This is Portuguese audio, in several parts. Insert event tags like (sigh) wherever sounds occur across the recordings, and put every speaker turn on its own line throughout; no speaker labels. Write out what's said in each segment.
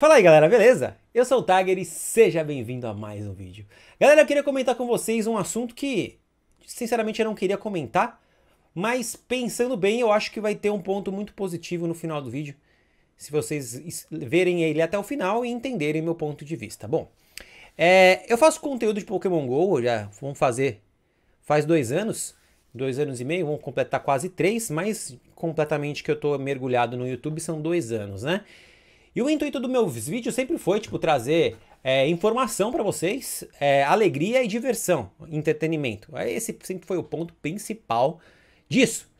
Fala aí galera, beleza? Eu sou o Tiger e seja bem-vindo a mais um vídeo. Galera, eu queria comentar com vocês um assunto que, sinceramente, eu não queria comentar, mas pensando bem, eu acho que vai ter um ponto muito positivo no final do vídeo, se vocês verem ele até o final e entenderem meu ponto de vista. Bom, é, eu faço conteúdo de Pokémon GO, já vamos fazer faz dois anos, dois anos e meio, vamos completar quase três, mas completamente que eu tô mergulhado no YouTube são dois anos, né? E o intuito dos meus vídeos sempre foi, tipo, trazer é, informação para vocês, é, alegria e diversão, entretenimento. É, esse sempre foi o ponto principal disso.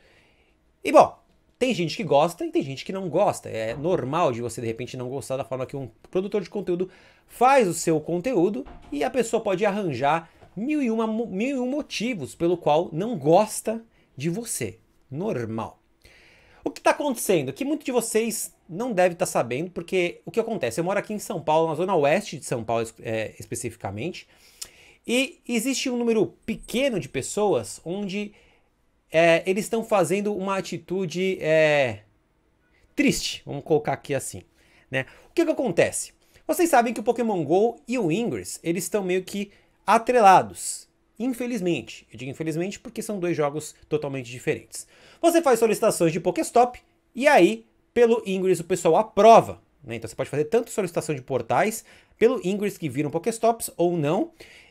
E bom, tem gente que gosta e tem gente que não gosta. É normal de você de repente não gostar da forma que um produtor de conteúdo faz o seu conteúdo e a pessoa pode arranjar mil e, uma, mil e um motivos pelo qual não gosta de você. Normal. O que está acontecendo? Que muitos de vocês não deve estar tá sabendo, porque o que acontece? Eu moro aqui em São Paulo, na zona oeste de São Paulo é, especificamente, e existe um número pequeno de pessoas onde é, eles estão fazendo uma atitude é, triste, vamos colocar aqui assim. Né? O que, que acontece? Vocês sabem que o Pokémon GO e o Ingress, eles estão meio que atrelados. Infelizmente, eu digo infelizmente porque são dois jogos totalmente diferentes. Você faz solicitações de Pokéstop e aí pelo Ingress o pessoal aprova. Né? Então você pode fazer tanto solicitação de portais pelo Ingress que viram Pokéstops ou não,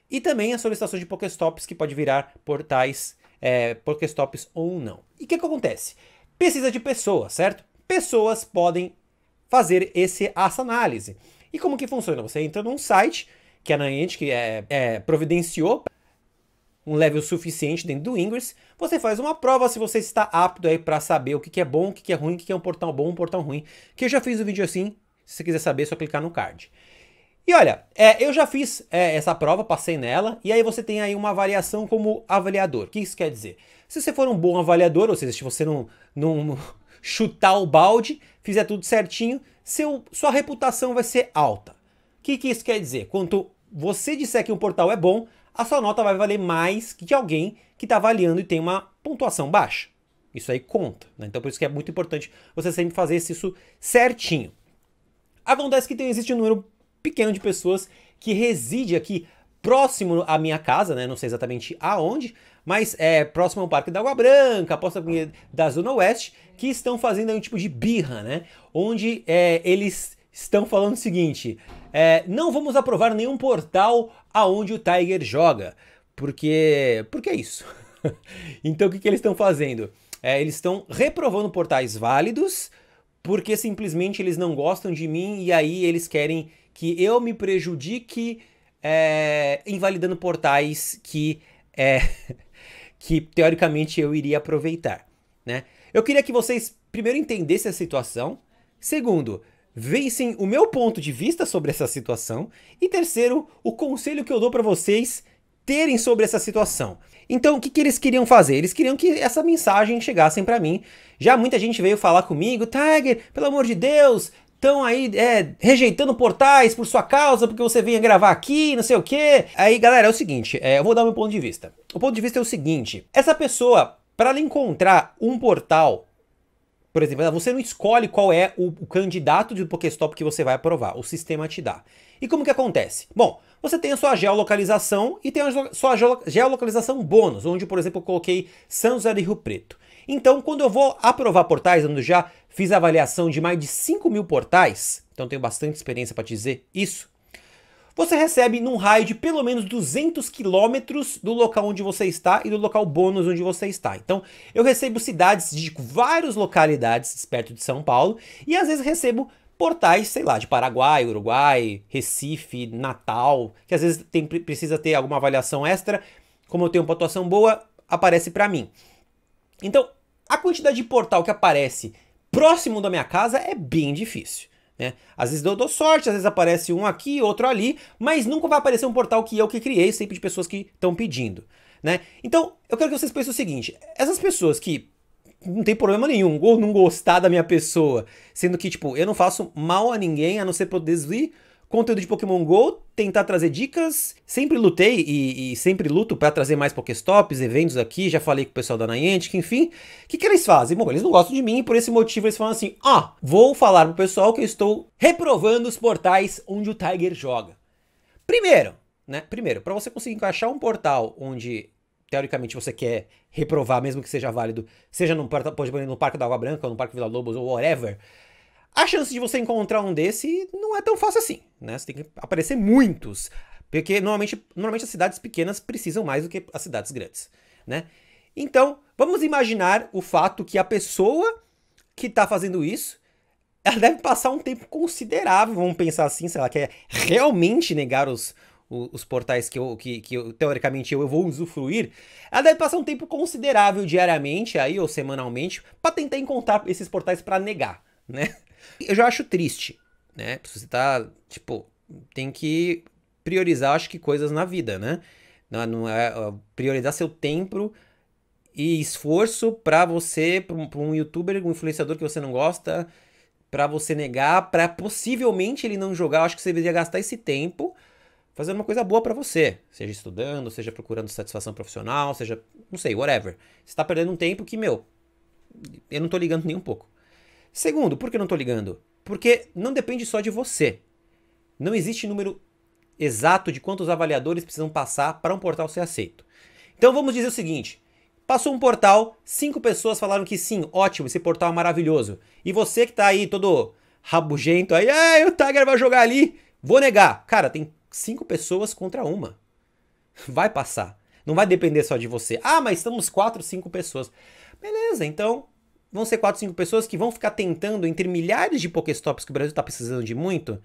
e também a solicitação de Pokéstops que pode virar portais é, Pokéstops ou não. E o que, que acontece? Precisa de pessoas, certo? Pessoas podem fazer esse, essa análise. E como que funciona? Você entra num site que a Niantic é, é, providenciou um level suficiente dentro do Ingress, você faz uma prova se você está apto aí para saber o que, que é bom, o que, que é ruim, o que, que é um portal bom, um portal ruim, que eu já fiz o um vídeo assim, se você quiser saber é só clicar no card. E olha, é, eu já fiz é, essa prova, passei nela, e aí você tem aí uma avaliação como avaliador. O que isso quer dizer? Se você for um bom avaliador, ou seja, se você não, não (laughs) chutar o balde, fizer tudo certinho, seu, sua reputação vai ser alta. O que, que isso quer dizer? Quanto você disser que um portal é bom, a sua nota vai valer mais que de alguém que está avaliando e tem uma pontuação baixa. Isso aí conta. Né? Então, por isso que é muito importante você sempre fazer isso certinho. Acontece que tem, existe um número pequeno de pessoas que reside aqui próximo à minha casa, né? Não sei exatamente aonde, mas é próximo ao Parque da Água Branca, Costa da Zona Oeste, que estão fazendo aí um tipo de birra, né? Onde é, eles estão falando o seguinte: é, não vamos aprovar nenhum portal aonde o Tiger joga, porque porque é isso. (laughs) então o que, que eles estão fazendo? É, eles estão reprovando portais válidos porque simplesmente eles não gostam de mim e aí eles querem que eu me prejudique é, invalidando portais que é, (laughs) que teoricamente eu iria aproveitar, né? Eu queria que vocês primeiro entendessem a situação, segundo vencem o meu ponto de vista sobre essa situação. E terceiro, o conselho que eu dou para vocês terem sobre essa situação. Então, o que, que eles queriam fazer? Eles queriam que essa mensagem chegasse para mim. Já muita gente veio falar comigo, Tiger, pelo amor de Deus, estão aí é, rejeitando portais por sua causa, porque você vinha gravar aqui, não sei o quê. Aí, galera, é o seguinte, é, eu vou dar meu ponto de vista. O ponto de vista é o seguinte, essa pessoa, para ela encontrar um portal por exemplo, ah, você não escolhe qual é o, o candidato de Pokéstop que você vai aprovar, o sistema te dá. E como que acontece? Bom, você tem a sua geolocalização e tem a sua geolocalização bônus, onde, por exemplo, eu coloquei Santos José Rio Preto. Então, quando eu vou aprovar portais, onde eu já fiz avaliação de mais de 5 mil portais, então tenho bastante experiência para te dizer isso, você recebe num raio de pelo menos 200 quilômetros do local onde você está e do local bônus onde você está. Então, eu recebo cidades de várias localidades perto de São Paulo e às vezes recebo portais, sei lá, de Paraguai, Uruguai, Recife, Natal, que às vezes tem, precisa ter alguma avaliação extra. Como eu tenho uma pontuação boa, aparece para mim. Então, a quantidade de portal que aparece próximo da minha casa é bem difícil. Né? Às vezes eu dou sorte, às vezes aparece um aqui, outro ali, mas nunca vai aparecer um portal que eu que criei, sempre de pessoas que estão pedindo. Né? Então, eu quero que vocês pensem o seguinte: essas pessoas que não tem problema nenhum, ou não gostar da minha pessoa, sendo que, tipo, eu não faço mal a ninguém, a não ser pra eu conteúdo de Pokémon Go, tentar trazer dicas. Sempre lutei e, e sempre luto para trazer mais Pokéstops, eventos aqui. Já falei com o pessoal da Niantic, enfim. O que, que eles fazem? Bom, eles não gostam de mim e por esse motivo eles falam assim: ah, vou falar pro pessoal que eu estou reprovando os portais onde o Tiger joga. Primeiro, né? Primeiro, para você conseguir encaixar um portal onde teoricamente você quer reprovar, mesmo que seja válido, seja no, no Parque da Água Branca ou no Parque Vila Lobos ou whatever, a chance de você encontrar um desse não é tão fácil assim, né? Você tem que aparecer muitos, porque normalmente, normalmente as cidades pequenas precisam mais do que as cidades grandes, né? Então, vamos imaginar o fato que a pessoa que está fazendo isso, ela deve passar um tempo considerável, vamos pensar assim, se ela quer é realmente negar os, os, os portais que, eu, que, que eu, teoricamente eu, eu vou usufruir, ela deve passar um tempo considerável diariamente aí ou semanalmente para tentar encontrar esses portais para negar, né? Eu já acho triste, né? Você tá, tipo, tem que priorizar, acho que, coisas na vida, né? Não, é, não é, priorizar seu tempo e esforço para você, pra um, um youtuber, um influenciador que você não gosta, para você negar, para possivelmente ele não jogar. Eu acho que você deveria gastar esse tempo fazendo uma coisa boa para você, seja estudando, seja procurando satisfação profissional, seja, não sei, whatever. Você tá perdendo um tempo que, meu, eu não tô ligando nem um pouco. Segundo, por que não estou ligando? Porque não depende só de você. Não existe número exato de quantos avaliadores precisam passar para um portal ser aceito. Então vamos dizer o seguinte: passou um portal, cinco pessoas falaram que sim, ótimo, esse portal é maravilhoso. E você que está aí todo rabugento aí, ah, o Tiger vai jogar ali, vou negar. Cara, tem cinco pessoas contra uma. Vai passar. Não vai depender só de você. Ah, mas estamos quatro, cinco pessoas. Beleza, então vão ser 4, 5 pessoas que vão ficar tentando entre milhares de Pokéstops que o Brasil está precisando de muito.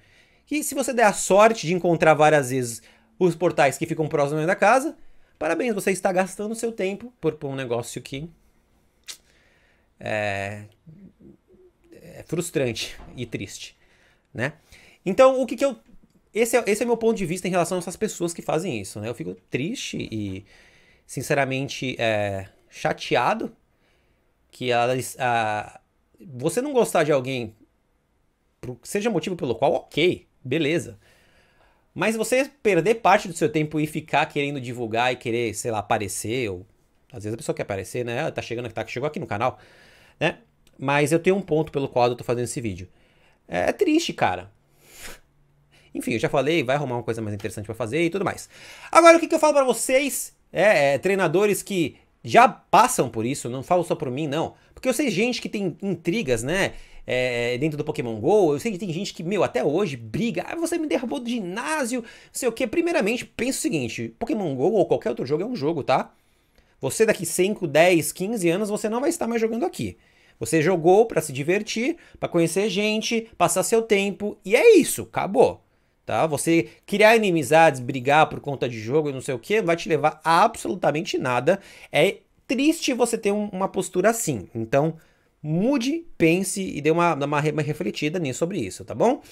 E se você der a sorte de encontrar várias vezes os portais que ficam próximos da casa, parabéns, você está gastando seu tempo por, por um negócio que é, é, frustrante e triste, né? Então, o que que eu... Esse é, esse é meu ponto de vista em relação a essas pessoas que fazem isso, né? Eu fico triste e, sinceramente, é, chateado que a, a, você não gostar de alguém, seja motivo pelo qual, ok, beleza. Mas você perder parte do seu tempo e ficar querendo divulgar e querer, sei lá, aparecer, ou às vezes a pessoa quer aparecer, né? Ela tá chegando, tá, chegou aqui no canal, né? Mas eu tenho um ponto pelo qual eu tô fazendo esse vídeo. É, é triste, cara. (laughs) Enfim, eu já falei, vai arrumar uma coisa mais interessante para fazer e tudo mais. Agora, o que, que eu falo para vocês, é, é, treinadores que já passam por isso, não falo só por mim, não. Porque eu sei gente que tem intrigas, né? É, dentro do Pokémon GO, eu sei que tem gente que, meu, até hoje briga, ah, você me derrubou do ginásio, não sei o que. Primeiramente, pensa o seguinte: Pokémon GO ou qualquer outro jogo é um jogo, tá? Você daqui 5, 10, 15 anos, você não vai estar mais jogando aqui. Você jogou para se divertir, para conhecer gente, passar seu tempo, e é isso, acabou tá? Você criar inimizades, brigar por conta de jogo e não sei o que, vai te levar a absolutamente nada. É triste você ter um, uma postura assim. Então, mude, pense e dê uma, uma, uma refletida nisso sobre isso, tá bom?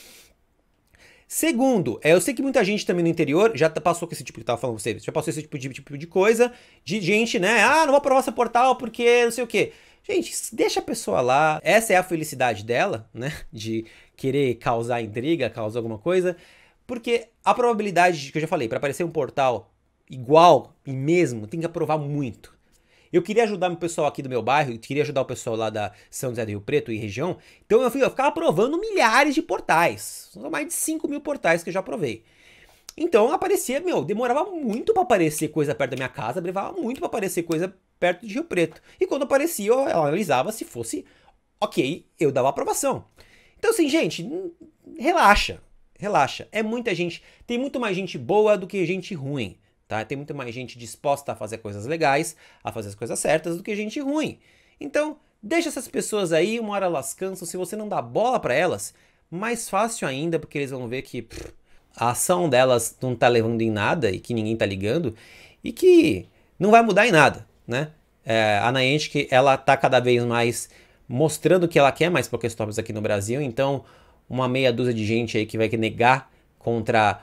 Segundo, é, eu sei que muita gente também no interior já passou com esse tipo que tava falando com já passou esse tipo de, tipo de coisa, de gente, né? Ah, não vou aprovar seu portal porque não sei o quê. Gente, deixa a pessoa lá, essa é a felicidade dela, né? (laughs) De querer causar intriga, causar alguma coisa. Porque a probabilidade, que eu já falei, para aparecer um portal igual e mesmo, tem que aprovar muito. Eu queria ajudar o pessoal aqui do meu bairro, eu queria ajudar o pessoal lá da São José do Rio Preto e região. Então eu, fui, eu ficava aprovando milhares de portais. São mais de 5 mil portais que eu já aprovei. Então aparecia, meu, demorava muito para aparecer coisa perto da minha casa, demorava muito para aparecer coisa perto de Rio Preto. E quando aparecia, eu analisava se fosse ok, eu dava aprovação. Então assim, gente, relaxa relaxa. É muita gente, tem muito mais gente boa do que gente ruim, tá? Tem muito mais gente disposta a fazer coisas legais, a fazer as coisas certas do que gente ruim. Então, deixa essas pessoas aí, uma hora elas cansam, se você não dá bola para elas, mais fácil ainda, porque eles vão ver que pff, a ação delas não tá levando em nada e que ninguém tá ligando e que não vai mudar em nada, né? É, a Niantic, ela tá cada vez mais mostrando que ela quer mais Pokéstops aqui no Brasil, então uma meia dúzia de gente aí que vai negar contra,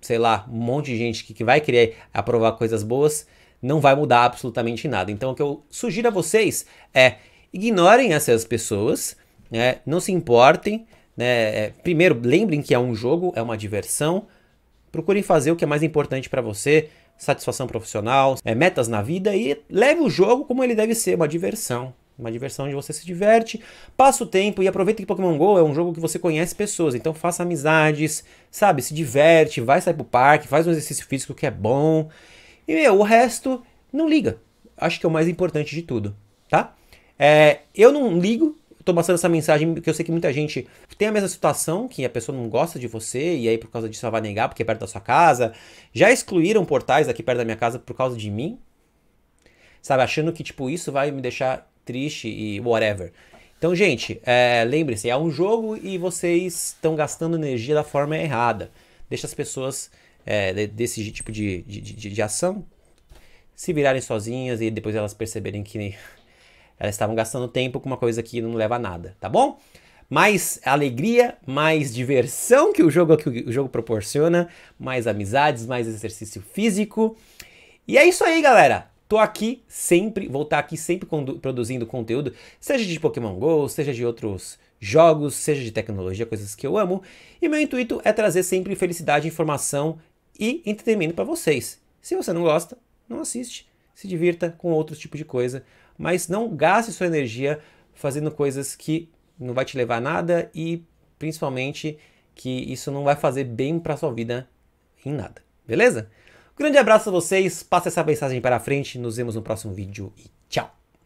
sei lá, um monte de gente que, que vai querer aprovar coisas boas, não vai mudar absolutamente nada. Então o que eu sugiro a vocês é ignorem essas pessoas, né? não se importem. Né? É, primeiro, lembrem que é um jogo, é uma diversão. Procurem fazer o que é mais importante para você, satisfação profissional, é, metas na vida e leve o jogo como ele deve ser, uma diversão. Uma diversão onde você se diverte, passa o tempo e aproveita que Pokémon GO é um jogo que você conhece pessoas, então faça amizades, sabe? Se diverte, vai sair pro parque, faz um exercício físico que é bom. E, meu, o resto, não liga. Acho que é o mais importante de tudo, tá? É, eu não ligo, tô passando essa mensagem porque eu sei que muita gente tem a mesma situação, que a pessoa não gosta de você e aí por causa disso ela vai negar porque é perto da sua casa. Já excluíram portais aqui perto da minha casa por causa de mim, sabe? Achando que, tipo, isso vai me deixar triste e whatever. Então, gente, é, lembre-se, é um jogo e vocês estão gastando energia da forma errada. Deixa as pessoas é, desse tipo de, de, de, de, ação se virarem sozinhas e depois elas perceberem que (laughs) elas estavam gastando tempo com uma coisa que não leva a nada, tá bom? Mais alegria, mais diversão que o jogo, que o jogo proporciona, mais amizades, mais exercício físico. E é isso aí, galera! Tô aqui sempre, vou estar tá aqui sempre produzindo conteúdo, seja de Pokémon GO, seja de outros jogos, seja de tecnologia, coisas que eu amo. E meu intuito é trazer sempre felicidade, informação e entretenimento para vocês. Se você não gosta, não assiste. Se divirta com outros tipo de coisa, mas não gaste sua energia fazendo coisas que não vai te levar a nada e principalmente que isso não vai fazer bem para sua vida em nada. Beleza? Grande abraço a vocês, Passe essa mensagem para frente, nos vemos no próximo vídeo e tchau!